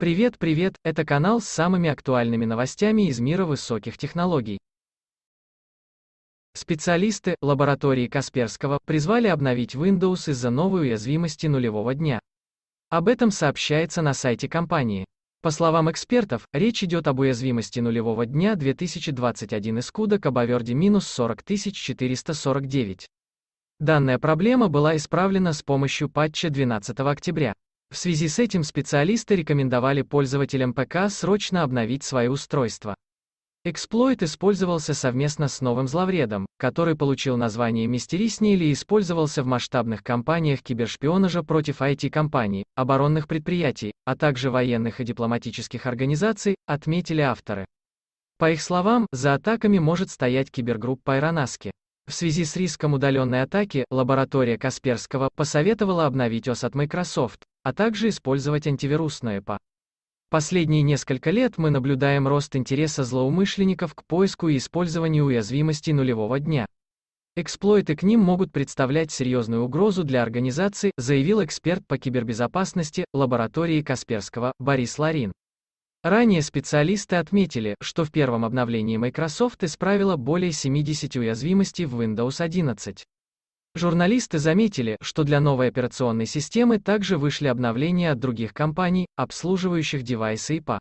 Привет, привет, это канал с самыми актуальными новостями из мира высоких технологий. Специалисты лаборатории Касперского призвали обновить Windows из-за новой уязвимости нулевого дня. Об этом сообщается на сайте компании. По словам экспертов, речь идет об уязвимости нулевого дня 2021 из CUDA к обоверде минус 40449. Данная проблема была исправлена с помощью патча 12 октября. В связи с этим специалисты рекомендовали пользователям ПК срочно обновить свои устройства. Эксплойт использовался совместно с новым зловредом, который получил название «Мистериснили» или использовался в масштабных кампаниях кибершпионажа против IT-компаний, оборонных предприятий, а также военных и дипломатических организаций, отметили авторы. По их словам, за атаками может стоять кибергруппа Иронаски. В связи с риском удаленной атаки, лаборатория Касперского посоветовала обновить ОС от Microsoft, а также использовать антивирусное ПА. Последние несколько лет мы наблюдаем рост интереса злоумышленников к поиску и использованию уязвимости нулевого дня. Эксплойты к ним могут представлять серьезную угрозу для организации, заявил эксперт по кибербезопасности лаборатории Касперского Борис Ларин. Ранее специалисты отметили, что в первом обновлении Microsoft исправила более 70 уязвимостей в Windows 11. Журналисты заметили, что для новой операционной системы также вышли обновления от других компаний, обслуживающих девайсы и по.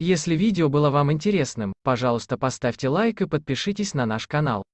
Если видео было вам интересным, пожалуйста поставьте лайк и подпишитесь на наш канал.